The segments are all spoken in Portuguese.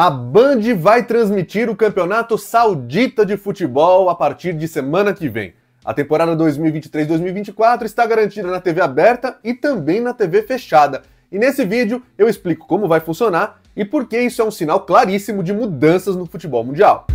A Band vai transmitir o Campeonato Saudita de Futebol a partir de semana que vem. A temporada 2023-2024 está garantida na TV aberta e também na TV fechada. E nesse vídeo eu explico como vai funcionar e por que isso é um sinal claríssimo de mudanças no futebol mundial.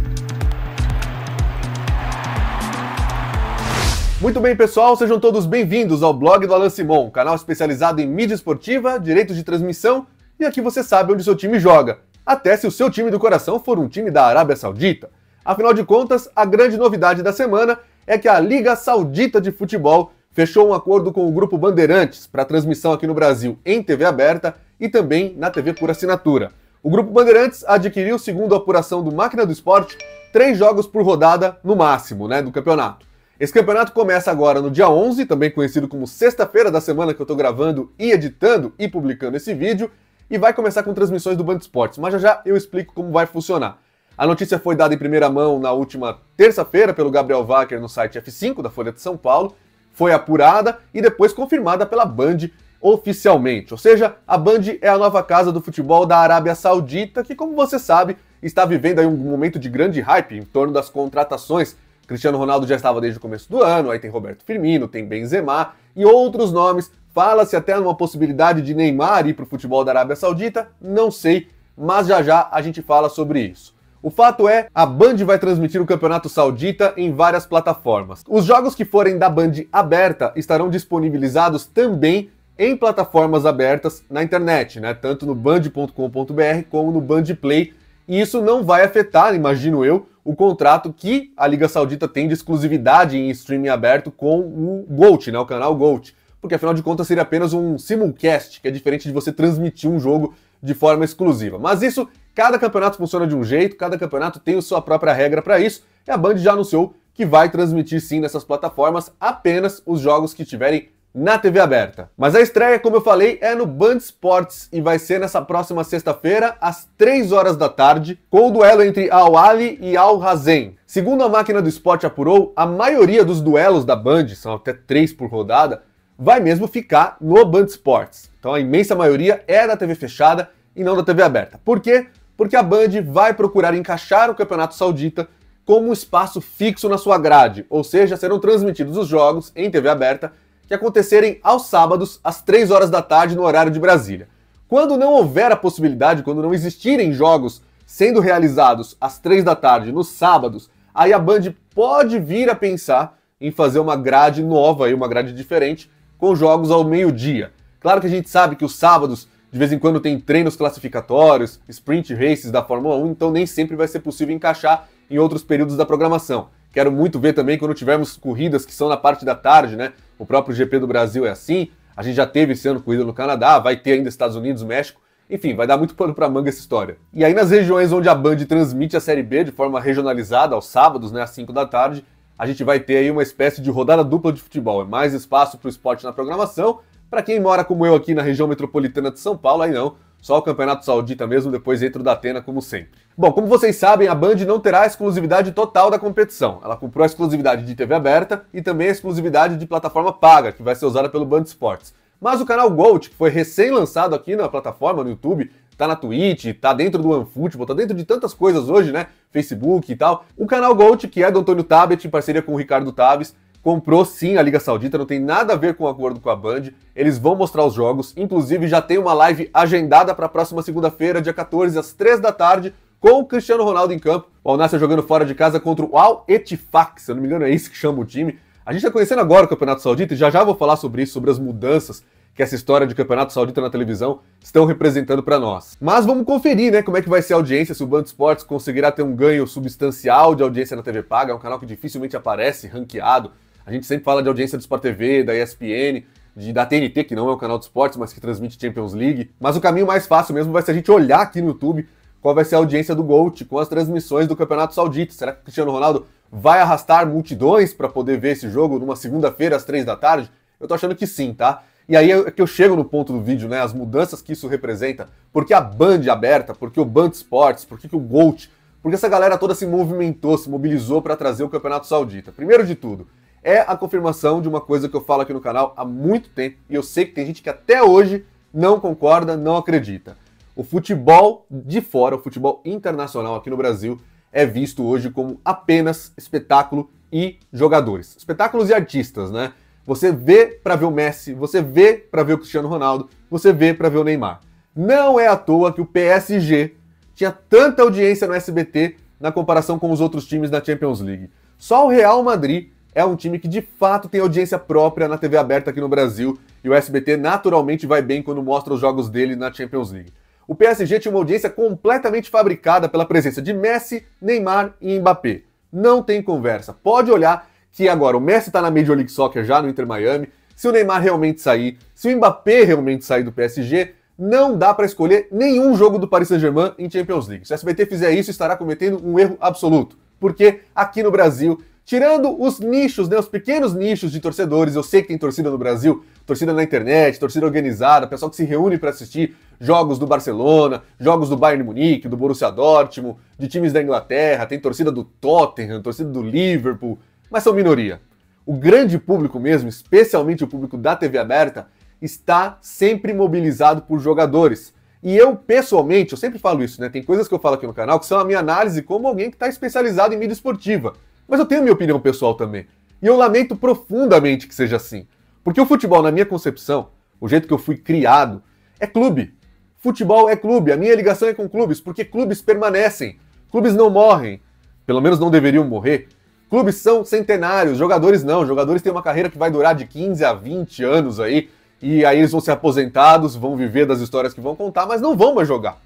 Muito bem, pessoal, sejam todos bem-vindos ao blog do Alan Simon, canal especializado em mídia esportiva, direitos de transmissão e aqui você sabe onde seu time joga até se o seu time do coração for um time da Arábia Saudita. Afinal de contas, a grande novidade da semana é que a Liga Saudita de Futebol fechou um acordo com o grupo Bandeirantes para transmissão aqui no Brasil em TV aberta e também na TV por assinatura. O grupo Bandeirantes adquiriu, segundo a apuração do Máquina do Esporte, três jogos por rodada no máximo, né, do campeonato. Esse campeonato começa agora no dia 11, também conhecido como sexta-feira da semana que eu estou gravando e editando e publicando esse vídeo, e vai começar com transmissões do Band Esportes, mas já já eu explico como vai funcionar. A notícia foi dada em primeira mão na última terça-feira pelo Gabriel Wacker no site F5 da Folha de São Paulo, foi apurada e depois confirmada pela Band oficialmente. Ou seja, a Band é a nova casa do futebol da Arábia Saudita, que, como você sabe, está vivendo aí um momento de grande hype em torno das contratações. Cristiano Ronaldo já estava desde o começo do ano, aí tem Roberto Firmino, tem Benzema e outros nomes Fala-se até numa possibilidade de Neymar ir para o futebol da Arábia Saudita, não sei, mas já já a gente fala sobre isso. O fato é, a Band vai transmitir o Campeonato Saudita em várias plataformas. Os jogos que forem da Band aberta estarão disponibilizados também em plataformas abertas na internet, né? Tanto no band.com.br como no Band Play. E isso não vai afetar, imagino eu, o contrato que a Liga Saudita tem de exclusividade em streaming aberto com o Gold, né? O canal Gold porque afinal de contas seria apenas um simulcast, que é diferente de você transmitir um jogo de forma exclusiva. Mas isso, cada campeonato funciona de um jeito, cada campeonato tem a sua própria regra para isso, e a Band já anunciou que vai transmitir sim nessas plataformas apenas os jogos que tiverem na TV aberta. Mas a estreia, como eu falei, é no Band Sports e vai ser nessa próxima sexta-feira, às 3 horas da tarde, com o duelo entre Al Ali e Al Hazen. Segundo a máquina do esporte apurou, a maioria dos duelos da Band, são até 3 por rodada, vai mesmo ficar no Band Sports. Então a imensa maioria é da TV fechada e não da TV aberta. Por quê? Porque a Band vai procurar encaixar o Campeonato Saudita como um espaço fixo na sua grade, ou seja, serão transmitidos os jogos em TV aberta que acontecerem aos sábados às 3 horas da tarde no horário de Brasília. Quando não houver a possibilidade, quando não existirem jogos sendo realizados às 3 da tarde nos sábados, aí a Band pode vir a pensar em fazer uma grade nova e uma grade diferente com jogos ao meio-dia. Claro que a gente sabe que os sábados de vez em quando tem treinos classificatórios, sprint races da Fórmula 1, então nem sempre vai ser possível encaixar em outros períodos da programação. Quero muito ver também quando tivermos corridas que são na parte da tarde, né? O próprio GP do Brasil é assim. A gente já teve esse ano corrida no Canadá, vai ter ainda Estados Unidos, México. Enfim, vai dar muito pano para manga essa história. E aí nas regiões onde a Band transmite a Série B de forma regionalizada aos sábados, né, às 5 da tarde, a gente vai ter aí uma espécie de rodada dupla de futebol. É mais espaço para o esporte na programação. Para quem mora como eu aqui na região metropolitana de São Paulo, aí não. Só o Campeonato Saudita mesmo, depois entro da Atena, como sempre. Bom, como vocês sabem, a Band não terá a exclusividade total da competição. Ela comprou a exclusividade de TV aberta e também a exclusividade de plataforma paga, que vai ser usada pelo Band Esportes. Mas o canal Gold, que foi recém-lançado aqui na plataforma, no YouTube, tá na Twitch, tá dentro do OneFootball, tá dentro de tantas coisas hoje, né? Facebook e tal. O canal Gold, que é do Antônio Tabet, em parceria com o Ricardo Tabes, comprou sim a Liga Saudita, não tem nada a ver com o acordo com a Band. Eles vão mostrar os jogos, inclusive já tem uma live agendada para a próxima segunda-feira, dia 14, às 3 da tarde, com o Cristiano Ronaldo em campo. O Al Nassr jogando fora de casa contra o Al Etifak, se eu não me engano é isso que chama o time. A gente está conhecendo agora o Campeonato Saudita e já já vou falar sobre isso, sobre as mudanças que essa história de campeonato saudita na televisão estão representando para nós. Mas vamos conferir, né, como é que vai ser a audiência, se o Band Esportes conseguirá ter um ganho substancial de audiência na TV paga, é um canal que dificilmente aparece ranqueado. A gente sempre fala de audiência do Sport TV, da ESPN, de, da TNT, que não é um canal de esportes, mas que transmite Champions League. Mas o caminho mais fácil mesmo vai ser a gente olhar aqui no YouTube qual vai ser a audiência do Gold com as transmissões do Campeonato Saudita. Será que o Cristiano Ronaldo vai arrastar multidões para poder ver esse jogo numa segunda-feira às três da tarde? Eu tô achando que sim, tá? E aí é que eu chego no ponto do vídeo, né? As mudanças que isso representa. Porque a Band aberta, porque o Band Sports, porque que o Gold, porque essa galera toda se movimentou, se mobilizou para trazer o Campeonato Saudita. Primeiro de tudo, é a confirmação de uma coisa que eu falo aqui no canal há muito tempo e eu sei que tem gente que até hoje não concorda, não acredita. O futebol de fora, o futebol internacional aqui no Brasil, é visto hoje como apenas espetáculo e jogadores. Espetáculos e artistas, né? Você vê para ver o Messi, você vê para ver o Cristiano Ronaldo, você vê para ver o Neymar. Não é à toa que o PSG tinha tanta audiência no SBT na comparação com os outros times da Champions League. Só o Real Madrid é um time que de fato tem audiência própria na TV aberta aqui no Brasil e o SBT naturalmente vai bem quando mostra os jogos dele na Champions League. O PSG tinha uma audiência completamente fabricada pela presença de Messi, Neymar e Mbappé. Não tem conversa. Pode olhar que agora o Messi está na Major League Soccer já no Inter Miami, se o Neymar realmente sair, se o Mbappé realmente sair do PSG, não dá para escolher nenhum jogo do Paris Saint-Germain em Champions League. Se o SBT fizer isso, estará cometendo um erro absoluto, porque aqui no Brasil, tirando os nichos, né, os pequenos nichos de torcedores, eu sei que tem torcida no Brasil, torcida na internet, torcida organizada, pessoal que se reúne para assistir jogos do Barcelona, jogos do Bayern Munique, do Borussia Dortmund, de times da Inglaterra, tem torcida do Tottenham, torcida do Liverpool, mas são minoria. O grande público mesmo, especialmente o público da TV aberta, está sempre mobilizado por jogadores. E eu, pessoalmente, eu sempre falo isso, né? Tem coisas que eu falo aqui no canal que são a minha análise como alguém que está especializado em mídia esportiva. Mas eu tenho minha opinião pessoal também. E eu lamento profundamente que seja assim. Porque o futebol, na minha concepção, o jeito que eu fui criado, é clube. Futebol é clube. A minha ligação é com clubes, porque clubes permanecem. Clubes não morrem. Pelo menos não deveriam morrer. Clubes são centenários, jogadores não. Jogadores têm uma carreira que vai durar de 15 a 20 anos aí. E aí eles vão ser aposentados, vão viver das histórias que vão contar, mas não vão mais jogar.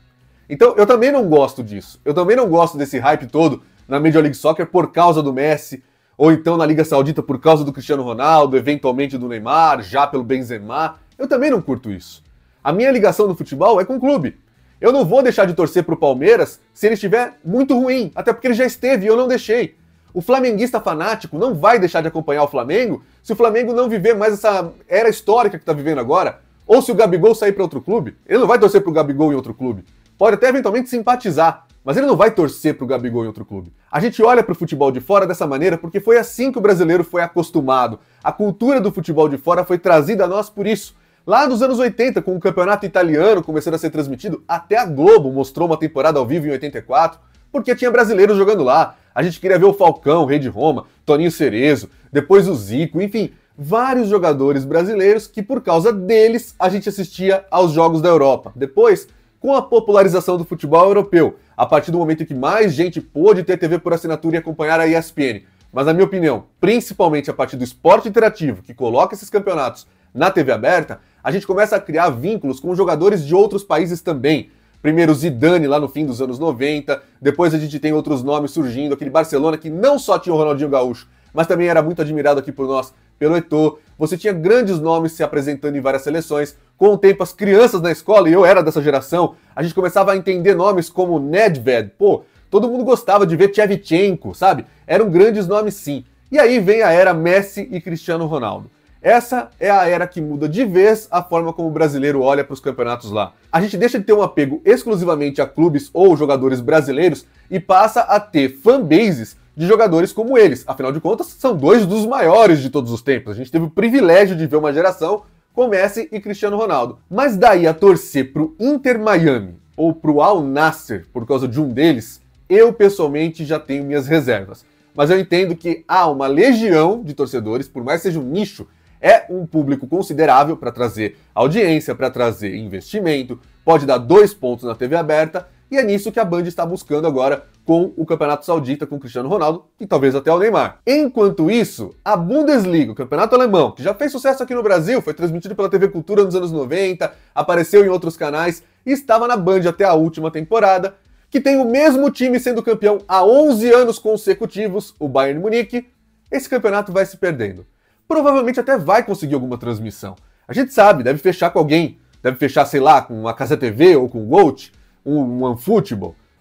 Então eu também não gosto disso. Eu também não gosto desse hype todo na Major League Soccer por causa do Messi, ou então na Liga Saudita por causa do Cristiano Ronaldo, eventualmente do Neymar, já pelo Benzema. Eu também não curto isso. A minha ligação no futebol é com o clube. Eu não vou deixar de torcer pro Palmeiras se ele estiver muito ruim, até porque ele já esteve e eu não deixei. O flamenguista fanático não vai deixar de acompanhar o Flamengo se o Flamengo não viver mais essa era histórica que está vivendo agora. Ou se o Gabigol sair para outro clube, ele não vai torcer para o Gabigol em outro clube. Pode até eventualmente simpatizar, mas ele não vai torcer para o Gabigol em outro clube. A gente olha para o futebol de fora dessa maneira porque foi assim que o brasileiro foi acostumado. A cultura do futebol de fora foi trazida a nós por isso. Lá nos anos 80, com o campeonato italiano começando a ser transmitido, até a Globo mostrou uma temporada ao vivo em 84, porque tinha brasileiros jogando lá. A gente queria ver o Falcão, Rei de Roma, Toninho Cerezo, depois o Zico, enfim, vários jogadores brasileiros que por causa deles a gente assistia aos jogos da Europa. Depois, com a popularização do futebol europeu, a partir do momento em que mais gente pôde ter TV por assinatura e acompanhar a ESPN. Mas na minha opinião, principalmente a partir do esporte interativo, que coloca esses campeonatos na TV aberta, a gente começa a criar vínculos com jogadores de outros países também. Primeiro Zidane lá no fim dos anos 90, depois a gente tem outros nomes surgindo, aquele Barcelona que não só tinha o Ronaldinho Gaúcho, mas também era muito admirado aqui por nós pelo Eto'o. Você tinha grandes nomes se apresentando em várias seleções. Com o tempo, as crianças na escola, e eu era dessa geração, a gente começava a entender nomes como Nedved. Pô, todo mundo gostava de ver Tchevchenko, sabe? Eram grandes nomes sim. E aí vem a era Messi e Cristiano Ronaldo. Essa é a era que muda de vez a forma como o brasileiro olha para os campeonatos lá. A gente deixa de ter um apego exclusivamente a clubes ou jogadores brasileiros e passa a ter fanbases de jogadores como eles. Afinal de contas, são dois dos maiores de todos os tempos. A gente teve o privilégio de ver uma geração com Messi e Cristiano Ronaldo. Mas daí a torcer para o Inter Miami ou para o Al Nasser por causa de um deles, eu pessoalmente já tenho minhas reservas. Mas eu entendo que há uma legião de torcedores, por mais seja um nicho, é um público considerável para trazer audiência, para trazer investimento, pode dar dois pontos na TV aberta, e é nisso que a Band está buscando agora com o Campeonato Saudita, com o Cristiano Ronaldo e talvez até o Neymar. Enquanto isso, a Bundesliga, o Campeonato Alemão, que já fez sucesso aqui no Brasil, foi transmitido pela TV Cultura nos anos 90, apareceu em outros canais e estava na Band até a última temporada, que tem o mesmo time sendo campeão há 11 anos consecutivos, o Bayern Munique, esse campeonato vai se perdendo provavelmente até vai conseguir alguma transmissão. A gente sabe, deve fechar com alguém, deve fechar, sei lá, com a Casa TV ou com o Gold, um, um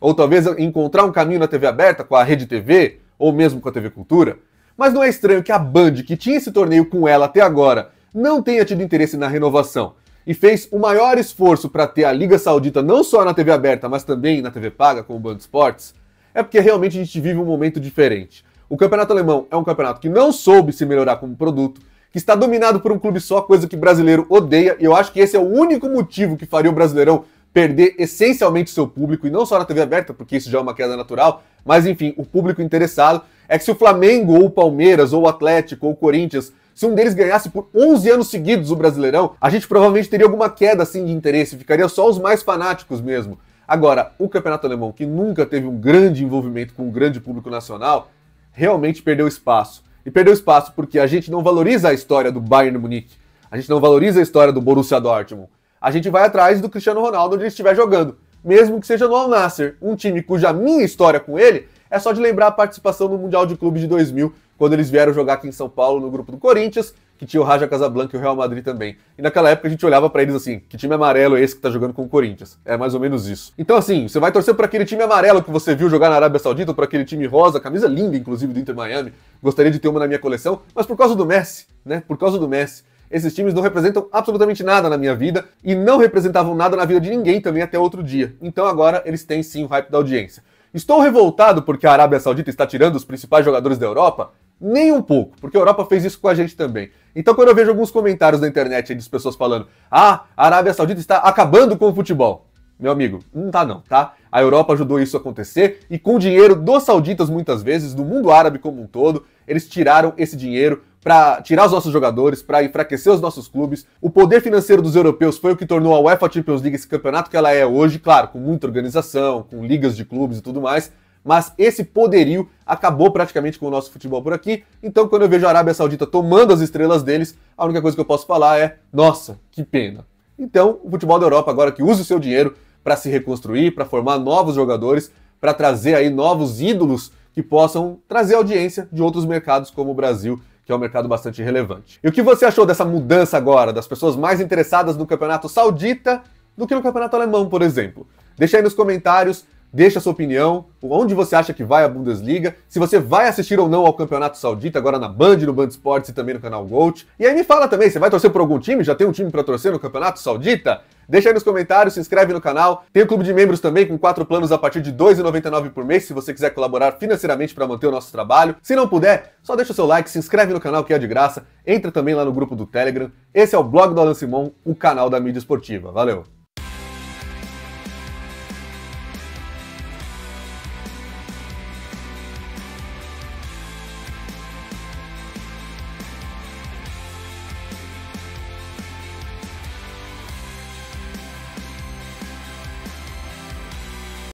ou talvez encontrar um caminho na TV aberta com a Rede TV ou mesmo com a TV Cultura. Mas não é estranho que a Band, que tinha esse torneio com ela até agora, não tenha tido interesse na renovação e fez o maior esforço para ter a Liga Saudita não só na TV aberta, mas também na TV paga com o Band Esportes, é porque realmente a gente vive um momento diferente. O campeonato alemão é um campeonato que não soube se melhorar como produto, que está dominado por um clube só, coisa que brasileiro odeia, e eu acho que esse é o único motivo que faria o Brasileirão perder essencialmente seu público, e não só na TV aberta, porque isso já é uma queda natural, mas enfim, o público interessado é que se o Flamengo ou o Palmeiras ou o Atlético ou o Corinthians se um deles ganhasse por 11 anos seguidos o Brasileirão, a gente provavelmente teria alguma queda assim de interesse, ficaria só os mais fanáticos mesmo. Agora, o Campeonato Alemão, que nunca teve um grande envolvimento com um grande público nacional, realmente perdeu espaço. E perdeu espaço porque a gente não valoriza a história do Bayern Munique. A gente não valoriza a história do Borussia Dortmund. A gente vai atrás do Cristiano Ronaldo onde ele estiver jogando, mesmo que seja no Al Nasser, um time cuja minha história com ele é só de lembrar a participação no Mundial de Clube de 2000, quando eles vieram jogar aqui em São Paulo no grupo do Corinthians que tinha o Raja Casablanca e o Real Madrid também. E naquela época a gente olhava para eles assim, que time amarelo é esse que tá jogando com o Corinthians? É mais ou menos isso. Então assim, você vai torcer para aquele time amarelo que você viu jogar na Arábia Saudita, ou para aquele time rosa, camisa linda inclusive do Inter Miami. Gostaria de ter uma na minha coleção, mas por causa do Messi, né? Por causa do Messi. Esses times não representam absolutamente nada na minha vida e não representavam nada na vida de ninguém também até outro dia. Então agora eles têm sim o hype da audiência. Estou revoltado porque a Arábia Saudita está tirando os principais jogadores da Europa? Nem um pouco, porque a Europa fez isso com a gente também. Então, quando eu vejo alguns comentários na internet de pessoas falando: ah, a Arábia Saudita está acabando com o futebol. Meu amigo, não tá não, tá? A Europa ajudou isso a acontecer e com o dinheiro dos sauditas muitas vezes, do mundo árabe como um todo, eles tiraram esse dinheiro para tirar os nossos jogadores, para enfraquecer os nossos clubes. O poder financeiro dos europeus foi o que tornou a UEFA Champions League esse campeonato que ela é hoje, claro, com muita organização, com ligas de clubes e tudo mais, mas esse poderio acabou praticamente com o nosso futebol por aqui. Então, quando eu vejo a Arábia Saudita tomando as estrelas deles, a única coisa que eu posso falar é: nossa, que pena. Então, o futebol da Europa agora que usa o seu dinheiro para se reconstruir, para formar novos jogadores, para trazer aí novos ídolos que possam trazer audiência de outros mercados como o Brasil, que é um mercado bastante relevante. E o que você achou dessa mudança agora das pessoas mais interessadas no campeonato saudita do que no campeonato alemão, por exemplo? Deixa aí nos comentários Deixa a sua opinião, onde você acha que vai a Bundesliga, se você vai assistir ou não ao Campeonato Saudita, agora na Band, no Band Esportes e também no canal Gold. E aí me fala também, você vai torcer por algum time? Já tem um time para torcer no Campeonato Saudita? Deixa aí nos comentários, se inscreve no canal. Tem o clube de membros também com quatro planos a partir de R$ 2,99 por mês, se você quiser colaborar financeiramente para manter o nosso trabalho. Se não puder, só deixa o seu like, se inscreve no canal que é de graça, entra também lá no grupo do Telegram. Esse é o blog do Alan Simon, o canal da mídia esportiva. Valeu!